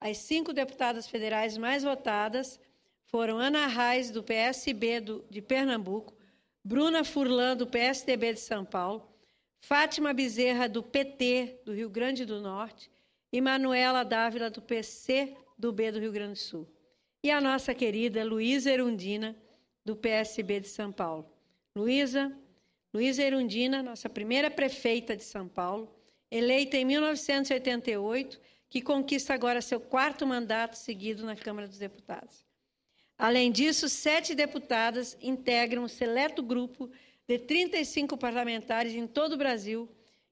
As cinco deputadas federais mais votadas foram Ana Raiz do PSB do, de Pernambuco, Bruna Furlan, do PSDB de São Paulo, Fátima Bezerra, do PT do Rio Grande do Norte, e Manuela Dávila, do PC do B do Rio Grande do Sul. E a nossa querida Luísa Erundina, do PSB de São Paulo. Luísa, Luísa Erundina, nossa primeira prefeita de São Paulo, eleita em 1988 que conquista agora seu quarto mandato seguido na Câmara dos Deputados. Além disso, sete deputadas integram um seleto grupo de 35 parlamentares em todo o Brasil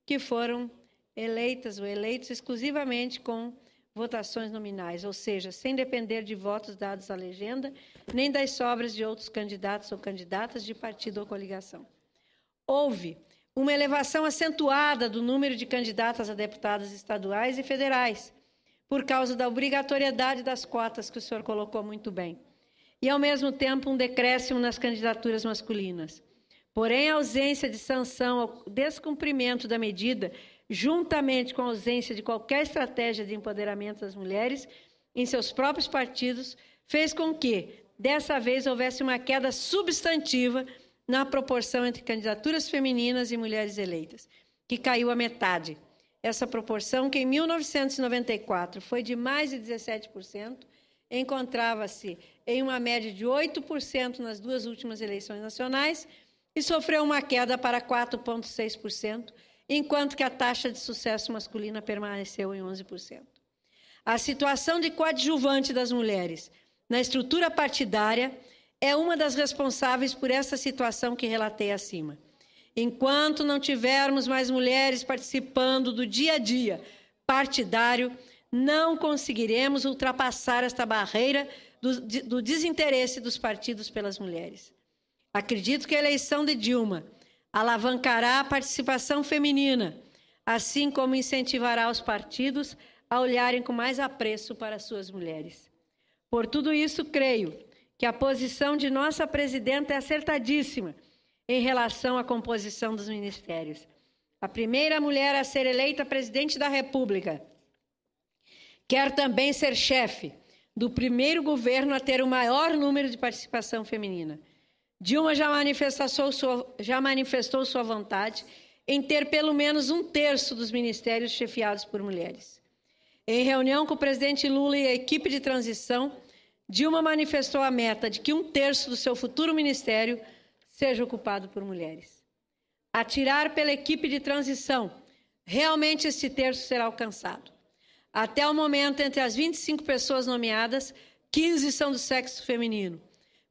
que foram eleitas ou eleitos exclusivamente com votações nominais, ou seja, sem depender de votos dados à legenda, nem das sobras de outros candidatos ou candidatas de partido ou coligação. Houve uma elevação acentuada do número de candidatas a deputadas estaduais e federais, por causa da obrigatoriedade das cotas que o senhor colocou muito bem, e ao mesmo tempo um decréscimo nas candidaturas masculinas. Porém, a ausência de sanção ao descumprimento da medida, juntamente com a ausência de qualquer estratégia de empoderamento das mulheres em seus próprios partidos, fez com que, dessa vez, houvesse uma queda substantiva na proporção entre candidaturas femininas e mulheres eleitas, que caiu a metade. Essa proporção, que em 1994 foi de mais de 17%, encontrava-se em uma média de 8% nas duas últimas eleições nacionais e sofreu uma queda para 4,6%, enquanto que a taxa de sucesso masculina permaneceu em 11%. A situação de coadjuvante das mulheres na estrutura partidária é uma das responsáveis por essa situação que relatei acima. Enquanto não tivermos mais mulheres participando do dia a dia partidário, não conseguiremos ultrapassar esta barreira do, do desinteresse dos partidos pelas mulheres. Acredito que a eleição de Dilma alavancará a participação feminina, assim como incentivará os partidos a olharem com mais apreço para suas mulheres. Por tudo isso, creio que a posição de nossa presidenta é acertadíssima em relação à composição dos ministérios. A primeira mulher a ser eleita presidente da República. Quer também ser chefe do primeiro governo a ter o maior número de participação feminina. Dilma já manifestou sua, já manifestou sua vontade em ter pelo menos um terço dos ministérios chefiados por mulheres. Em reunião com o presidente Lula e a equipe de transição, Dilma manifestou a meta de que um terço do seu futuro ministério seja ocupado por mulheres. Atirar pela equipe de transição, realmente este terço será alcançado. Até o momento, entre as 25 pessoas nomeadas, 15 são do sexo feminino.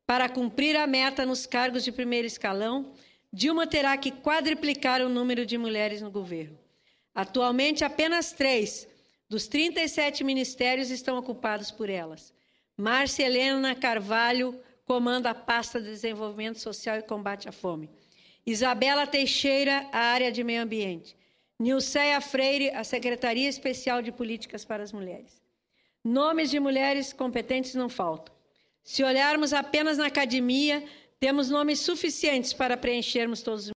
Para cumprir a meta nos cargos de primeiro escalão, Dilma terá que quadriplicar o número de mulheres no governo. Atualmente, apenas três dos 37 ministérios estão ocupados por elas. Márcia Helena Carvalho comanda a pasta de Desenvolvimento Social e Combate à Fome. Isabela Teixeira, a área de Meio Ambiente. Nilceia Freire, a Secretaria Especial de Políticas para as Mulheres. Nomes de mulheres competentes não faltam. Se olharmos apenas na academia, temos nomes suficientes para preenchermos todos os